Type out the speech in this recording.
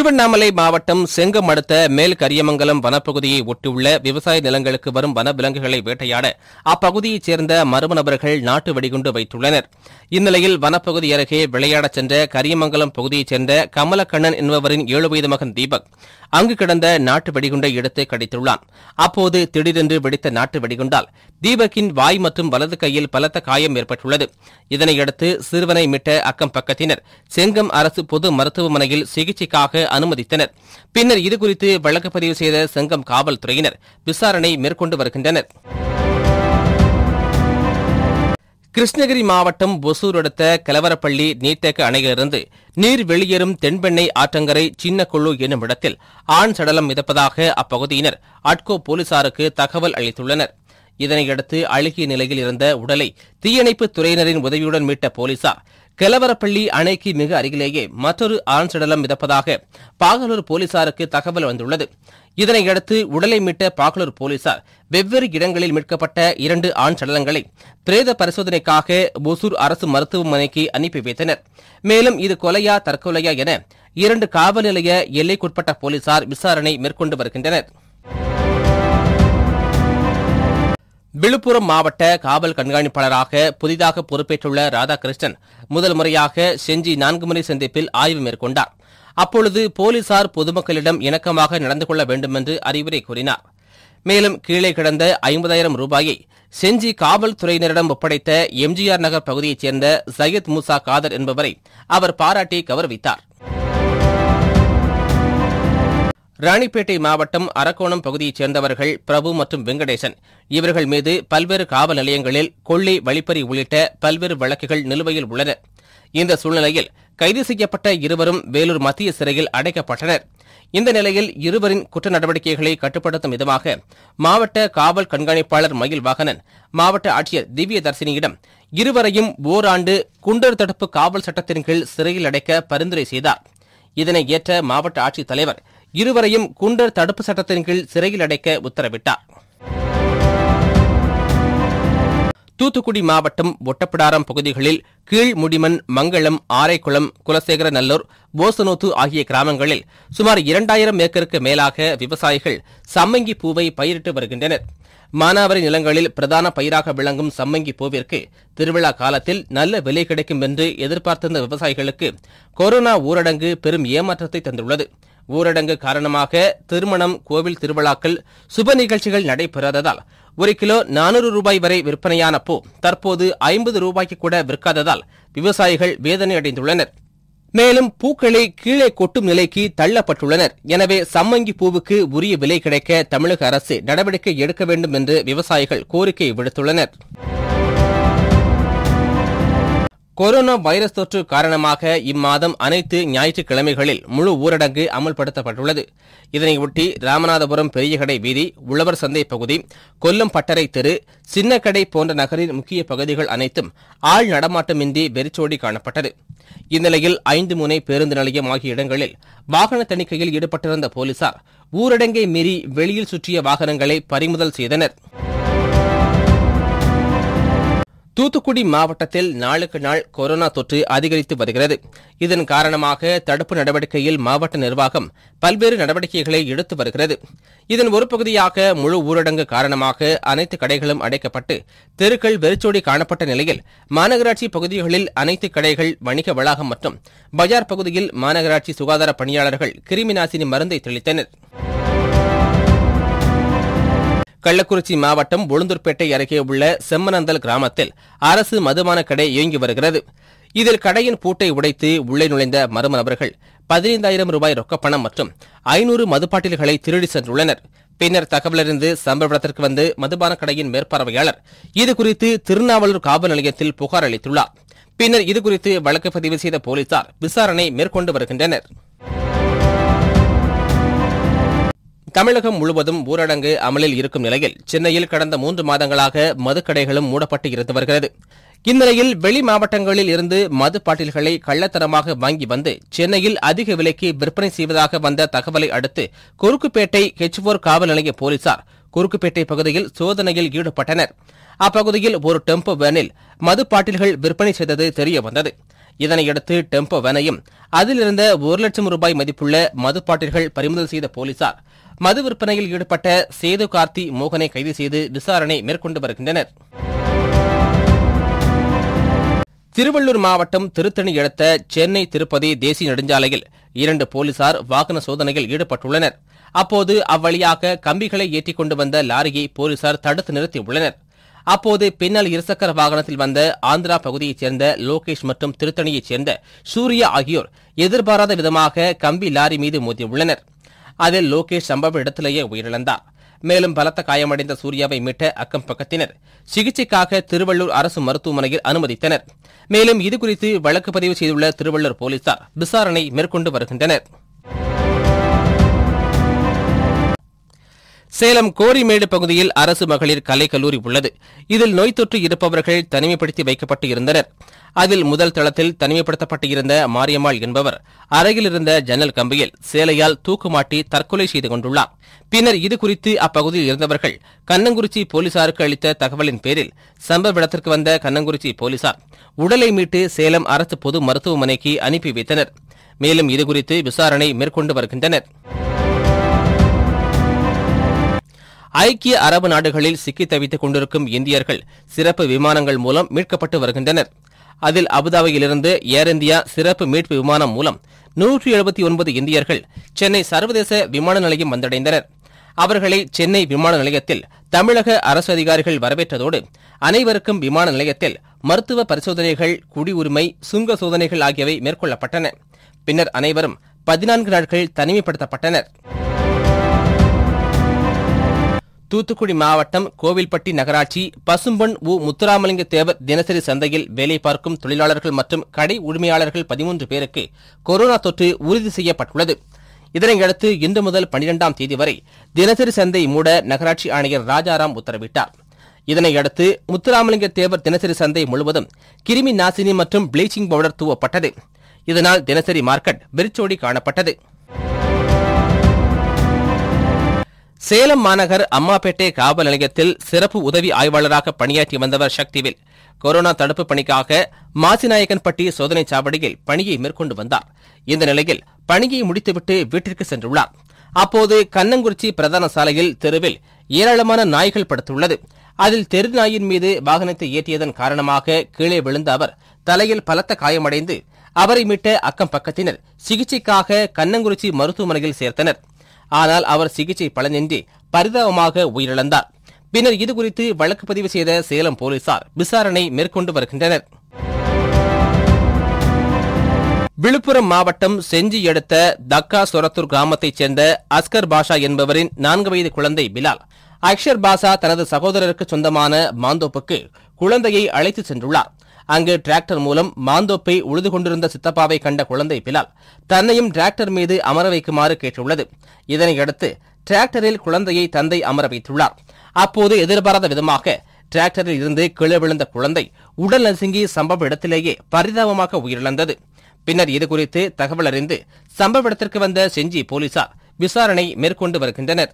திருவண்ணாமலை மாவட்டம் செங்கம் அடுத்த மேல் கரியமங்கலம் வனப்பகுதியை ஒட்டியுள்ள விவசாய நிலங்களுக்கு வரும் வனவிலங்குகளை வேட்டையாட அப்பகுதியைச் சேர்ந்த மர்ம நபர்கள் நாட்டு வெடிகுண்டு வைத்துள்ளனர் இந்நிலையில் வனப்பகுதி அருகே விளையாடச் சென்ற கரியமங்கலம் பகுதியைச் சேர்ந்த கமலக்கண்ணன் என்பவரின் ஏழு வயது மகன் தீபக் அங்கு கிடந்த நாட்டு வெடிகுண்டை எடுத்து கடித்துள்ளான் அப்போது திடீரென்று வெடித்த நாட்டு வெடிகுண்டால் தீபக்கின் வாய் மற்றும் வலது கையில் பலத்த காயம் ஏற்பட்டுள்ளது இதனையடுத்து சிறுவனை மீட்ட அக்கம் பக்கத்தினர் செங்கம் அரசு பொது மருத்துவமனையில் சிகிச்சைக்காக அனுமதித்தனர் பின்னர் இதுகுறித்து வழக்கு பதிவு செய்த செங்கம் காவல்துறையினர் விசாரணை மேற்கொண்டு வருகின்றனர் கிருஷ்ணகிரி மாவட்டம் ஒசூர் அடுத்த கலவரப்பள்ளி நீர்த்தேக்க அணையிலிருந்து நீர் வெளியேறும் தென்பெண்ணை ஆற்றங்கரை சின்னக்குழு என்னும் இடத்தில் ஆண் சடலம் மிதப்பதாக அப்பகுதியினர் அட்கோ போலீசாருக்கு தகவல் அளித்துள்ளனர் இதனையடுத்து அழுகிய நிலையில் இருந்த உடலை தீயணைப்புத் துறையினரின் உதவியுடன் மீட்ட போலீசார் கெலவரப்பள்ளி அணைக்கு மிக அருகிலேயே மற்றொரு ஆண் சடலம் மிதப்பதாக பாகலூர் போலீசாருக்கு தகவல் வந்துள்ளது இதனையடுத்து உடலை மீட்ட பாகலூர் போலீசார் வெவ்வேறு இடங்களில் மீட்கப்பட்ட இரண்டு ஆண் சடலங்களை பிரேத பரிசோதனைக்காக ஒசூர் அரசு மருத்துவமனைக்கு அனுப்பி வைத்தனர் மேலும் இது கொலையா தற்கொலையா என இரண்டு காவல் நிலைய எல்லைக்குட்பட்ட போலீசார் விசாரணை மேற்கொண்டு வருகின்றனர் விழுப்புரம் மாவட்ட காவல் கண்காணிப்பாளராக புதிதாக பொறுப்பேற்றுள்ள ராதாகிருஷ்ணன் முதல் முறையாக செஞ்சி நான்கு முறை சந்திப்பில் ஆய்வு மேற்கொண்டார் அப்பொழுது போலீசார் பொதுமக்களிடம் இணக்கமாக நடந்து கொள்ள வேண்டும் என்று அறிவுரை கூறினார் மேலும் கீழே கிடந்த ஐம்பதாயிரம் ரூபாயை செஞ்சி காவல்துறையினரிடம் ஒப்படைத்த எம்ஜிஆர் நகர் பகுதியைச் சேர்ந்த சையத் மூசா காதர் என்பவரை அவர் பாராட்டி கௌரவித்தாா் ராணிப்பேட்டை மாவட்டம் அரக்கோணம் பகுதியைச் சேர்ந்தவர்கள் பிரபு மற்றும் வெங்கடேசன் இவர்கள் மீது பல்வேறு காவல் நிலையங்களில் கொள்ளை வழிப்பறி உள்ளிட்ட பல்வேறு வழக்குகள் நிலுவையில் உள்ளன இந்த சூழ்நிலையில் கைது செய்யப்பட்ட இருவரும் வேலூர் மத்திய சிறையில் அடைக்கப்பட்டனர் இந்த நிலையில் இருவரின் குற்ற நடவடிக்கைகளை கட்டுப்படுத்தும் விதமாக மாவட்ட காவல் கண்காணிப்பாளர் மயில் வாகனன் மாவட்ட ஆட்சியர் திவ்ய தர்சினியிடம் இருவரையும் ஓராண்டு குண்டர் தடுப்பு காவல் சட்டத்தின் கீழ் சிறையில் அடைக்க பரிந்துரை செய்தார் இதனை ஏற்ற மாவட்ட ஆட்சித் தலைவர் இருவரையும் குண்டர் தடுப்பு சட்டத்தின் கீழ் சிறையில் அடைக்க உத்தரவிட்டார் தூத்துக்குடி மாவட்டம் ஒட்டப்பிடாரம் பகுதிகளில் கீழ்முடிமன் மங்களம் ஆரைக்குளம் குலசேகர நல்லூர் போசனோத்து ஆகிய கிராமங்களில் சுமார் இரண்டாயிரம் ஏக்கருக்கு மேலாக விவசாயிகள் சம்மங்கி பூவை பயிரிட்டு வருகின்றனர் மானாவரி நிலங்களில் பிரதான பயிராக விளங்கும் சம்மங்கி பூவிற்கு திருவிழா காலத்தில் நல்ல விலை கிடைக்கும் என்று எதிர்பார்த்திருந்த விவசாயிகளுக்கு கொரோனா ஊரடங்கு பெரும் ஏமாற்றத்தை தந்துள்ளது ஊரடங்கு காரணமாக திருமணம் கோவில் திருவிழாக்கள் சுப நிகழ்ச்சிகள் நடைபெறாததால் ஒரு கிலோ நானூறு ரூபாய் வரை விற்பனையான பூ தற்போது ஐம்பது ரூபாய்க்கு கூட விற்காததால் விவசாயிகள் வேதனை அடைந்துள்ளனர் மேலும் பூக்களை கீழே கொட்டும் நிலைக்கு தள்ளப்பட்டுள்ளனர் எனவே சம்மங்கி பூவுக்கு உரிய விலை கிடைக்க தமிழக அரசு நடவடிக்கை எடுக்க வேண்டும் என்று விவசாயிகள் கோரிக்கை விடுத்துள்ளனா் கொரோனா வைரஸ் தொற்று காரணமாக இம்மாதம் அனைத்து ஞாயிற்றுக்கிழமைகளில் முழு ஊரடங்கு அமல்படுத்தப்பட்டுள்ளது இதனையொட்டி ராமநாதபுரம் பெரிய கடை வீதி உழவர் சந்தை பகுதி கொல்லம் பட்டறை தெரு சின்னக்கடை போன்ற நகரின் முக்கிய பகுதிகள் அனைத்தும் ஆள் நடமாட்டமின்றி வெறிச்சோடி காணப்பட்டது இந்நிலையில் ஐந்து முனை பேருந்து நிலையம் ஆகிய இடங்களில் வாகன தணிக்கையில் ஈடுபட்டிருந்த போலீசார் ஊரடங்கை மீறி வெளியில் சுற்றிய வாகனங்களை பறிமுதல் செய்தனா் தூத்துக்குடி மாவட்டத்தில் நாளுக்கு நாள் கொரோனா தொற்று அதிகரித்து வருகிறது இதன் காரணமாக தடுப்பு நடவடிக்கையில் மாவட்ட நிர்வாகம் பல்வேறு நடவடிக்கைகளை எடுத்து வருகிறது இதன் ஒரு பகுதியாக முழு ஊரடங்கு காரணமாக அனைத்து கடைகளும் அடைக்கப்பட்டு தெருக்கள் வெறிச்சோடி காணப்பட்ட நிலையில் மாநகராட்சி பகுதிகளில் அனைத்து கடைகள் வணிக வளாகம் மற்றும் பஜார் பகுதியில் மாநகராட்சி சுகாதார பணியாளர்கள் கிருமி நாசினி மருந்தை தெளித்தனா் கள்ளக்குறிச்சி மாவட்டம் உளுந்தூர்பேட்டை அருகே உள்ள செம்மனந்தல் கிராமத்தில் அரசு மதுமான கடை இயங்கி வருகிறது இதில் கடையின் பூட்டை உடைத்து உள்ளே நுழைந்த மர்ம நபர்கள் பதினைந்தாயிரம் ரூபாய் ரொக்கப்பணம் மற்றும் ஐநூறு மதுப்பாட்டில்களை திருடி சென்றுள்ளனர் பின்னர் தகவலறிந்து சம்பவத்திற்கு வந்து மதுபான கடையின் மேற்பார்வையாளர் இது குறித்து திருநாவலூர் காவல் நிலையத்தில் புகார் அளித்துள்ளார் பின்னர் இதுகுறித்து வழக்கு பதிவு செய்த போலீசார் விசாரணை மேற்கொண்டு வருகின்றனர் தமிழகம் முழுவதும் ஊரடங்கு அமலில் இருக்கும் நிலையில் சென்னையில் கடந்த மூன்று மாதங்களாக மதுக்கடைகளும் மூடப்பட்டு இருந்து வருகிறது இந்நிலையில் வெளி மாவட்டங்களில் இருந்து மது பாட்டில்களை கள்ளத்தரமாக வாங்கி வந்து சென்னையில் அதிக விலைக்கு விற்பனை செய்வதாக வந்த தகவலை அடுத்து குறுக்குப்பேட்டை ஹெச் போர் காவல் நிலைய போலீசார் குறுக்குப்பேட்டை பகுதியில் சோதனையில் ஈடுபட்டனர் அப்பகுதியில் ஒரு டெம்போ வேனில் மது பாட்டில்கள் விற்பனை செய்தது தெரியவந்தது இதனையடுத்து டெம்போ வேனையும் அதிலிருந்த ஒரு லட்சம் ரூபாய் மதிப்புள்ள மது பாட்டில்கள் பறிமுதல் செய்த போலீசார் மது விற்பனையில் ஈடுபட்ட சேது கார்த்தி மோகனை கைது செய்து விசாரணை மேற்கொண்டு வருகின்றனர் திருவள்ளூர் மாவட்டம் திருத்தணி அடுத்த சென்னை திருப்பதி தேசிய நெடுஞ்சாலையில் இரண்டு போலீசார் வாகன சோதனையில் ஈடுபட்டுள்ளனர் அப்போது அவ்வழியாக கம்பிகளை ஏற்றிக் கொண்டு வந்த லாரியை போலீசார் தடுத்து நிறுத்தியுள்ளனர் அப்போது பின்னால் இருசக்கர வாகனத்தில் வந்த ஆந்திரா பகுதியைச் சேர்ந்த லோகேஷ் மற்றும் திருத்தணியைச் சேர்ந்த சூர்யா ஆகியோர் எதிர்பாராத விதமாக கம்பி லாரி மீது மோதியுள்ளனர் அதில் லோகேஷ் சம்பவ இடத்திலேயே உயிரிழந்தார் மேலும் பலத்த காயமடைந்த சூர்யாவை மீட்ட அக்கம் பக்கத்தினர் சிகிச்சைக்காக திருவள்ளூர் அரசு மருத்துவமனையில் அனுமதித்தனர் மேலும் இதுகுறித்து வழக்கு பதிவு செய்துள்ள திருவள்ளூர் போலீசார் விசாரணை மேற்கொண்டு வருகின்றனர் சேலம் கோரிமேடு பகுதியில் அரசு மகளிர் கலைக்கல்லூரி உள்ளது இதில் நோய் தொற்று இருப்பவர்கள் தனிமைப்படுத்தி வைக்கப்பட்டு இருந்தனர் அதில் முதல் தளத்தில் தனிமைப்படுத்தப்பட்டு இருந்த மாரியம்மாள் என்பவர் அறையில் இருந்த ஜன்னல் கம்பியில் சேலையால் தூக்குமாட்டி தற்கொலை செய்து கொண்டுள்ளார் பின்னர் இதுகுறித்து அப்பகுதியில் இருந்தவர்கள் கண்ணங்குறிச்சி போலீசாருக்கு அளித்த தகவலின் பேரில் சம்பவ இடத்திற்கு வந்த கண்ணங்குறிச்சி போலீசார் உடலை மீட்டு சேலம் அரசு பொது மருத்துவமனைக்கு அனுப்பி வைத்தனர் மேலும் இதுகுறித்து விசாரணை மேற்கொண்டு வருகின்றனர் ஐக்கிய அரபு நாடுகளில் சிக்கி தவித்துக் கொண்டிருக்கும் இந்தியர்கள் சிறப்பு விமானங்கள் மூலம் மீட்கப்பட்டு வருகின்றனர் அதில் அபுதாபியிலிருந்து ஏர் இந்தியா சிறப்பு மீட்பு விமானம் மூலம் நூற்றி எழுபத்தி ஒன்பது இந்தியர்கள் சென்னை சர்வதேச விமான நிலையம் வந்தடைந்தனர் அவர்களை சென்னை விமான நிலையத்தில் தமிழக அரசு அதிகாரிகள் வரவேற்றதோடு அனைவருக்கும் விமான நிலையத்தில் மருத்துவ பரிசோதனைகள் குடியுரிமை சுங்க சோதனைகள் ஆகியவை மேற்கொள்ளப்பட்டன பின்னர் அனைவரும் பதினான்கு நாட்கள் தனிமைப்படுத்தப்பட்டனா் தூத்துக்குடி மாவட்டம் கோவில்பட்டி நகராட்சி பசும்பொன் உ முத்துராமலிங்க தேவர் தினசரி சந்தையில் வேலை பார்க்கும் தொழிலாளர்கள் மற்றும் கடை உரிமையாளர்கள் பதிமூன்று பேருக்கு கொரோனா தொற்று உறுதி செய்யப்பட்டுள்ளது இதனையடுத்து இன்று முதல் பனிரெண்டாம் தேதி வரை தினசரி சந்தை மூட நகராட்சி ஆணையர் ராஜாராம் உத்தரவிட்டார் இதனையடுத்து முத்துராமலிங்க தேவர் தினசரி சந்தை முழுவதும் கிருமி நாசினி மற்றும் பிளீச்சிங் பவுடர் தூவப்பட்டது இதனால் தினசரி மார்க்கெட் வெறிச்சோடி காணப்பட்டது சேலம் மாநகர் அம்மாபேட்டை காவல் நிலையத்தில் சிறப்பு உதவி ஆய்வாளராக பணியாற்றி வந்தவர் சக்திவேல் கொரோனா தடுப்பு பணிக்காக மாசிநாயக்கன்பட்டி சோதனை சாவடியில் பணியை மேற்கொண்டு வந்தார் இந்த நிலையில் பணியை முடித்துவிட்டு வீட்டிற்கு சென்றுள்ளார் அப்போது கண்ணங்குறிச்சி பிரதான சாலையில் தெருவில் ஏராளமான நாய்கள் படுத்துள்ளது அதில் தெரு நாயின் மீது வாகனத்தை ஏற்றியதன் காரணமாக கீழே விழுந்த அவர் தலையில் பலத்த காயமடைந்து அவரை மீட்ட அக்கம் பக்கத்தினர் சிகிச்சைக்காக கண்ணங்குறிச்சி மருத்துவமனையில் சேர்த்தனர் ஆனால் அவர் சிகிச்சை பலனின்றி பரிதாபமாக உயிரிழந்தார் பின்னர் இதுகுறித்து வழக்கு பதிவு செய்த சேலம் போலீசார் விசாரணை மேற்கொண்டு வருகின்றனர் விழுப்புரம் மாவட்டம் செஞ்சி எடுத்த தக்கா சொரத்தூர் கிராமத்தைச் சேர்ந்த அஸ்கர் பாஷா என்பவரின் நான்கு வயது குழந்தை பிலால் அக்ஷர் பாஷா தனது சகோதரருக்கு சொந்தமான மாந்தோப்புக்கு குழந்தையை அழைத்து சென்றுள்ளார் அங்கு டிராக்டர் மூலம் மாந்தோப்பை உழுது கொண்டிருந்த சித்தப்பாவை கண்ட குழந்தை பிலால் தன்னையும் டிராக்டர் மீது அமர வைக்குமாறு கேட்டுள்ளது இதனையடுத்து டிராக்டரில் குழந்தையை தந்தை அமர வைத்துள்ளார் அப்போது எதிர்பாராத விதமாக டிராக்டரில் இருந்து கீழே விழுந்த குழந்தை உடல் நசுங்கி சம்பவ இடத்திலேயே பரிதாபமாக உயிரிழந்தது பின்னர் இதுகுறித்து தகவல் அறிந்து சம்பவ இடத்திற்கு வந்த செஞ்சி போலீசார் விசாரணை மேற்கொண்டு வருகின்றனர்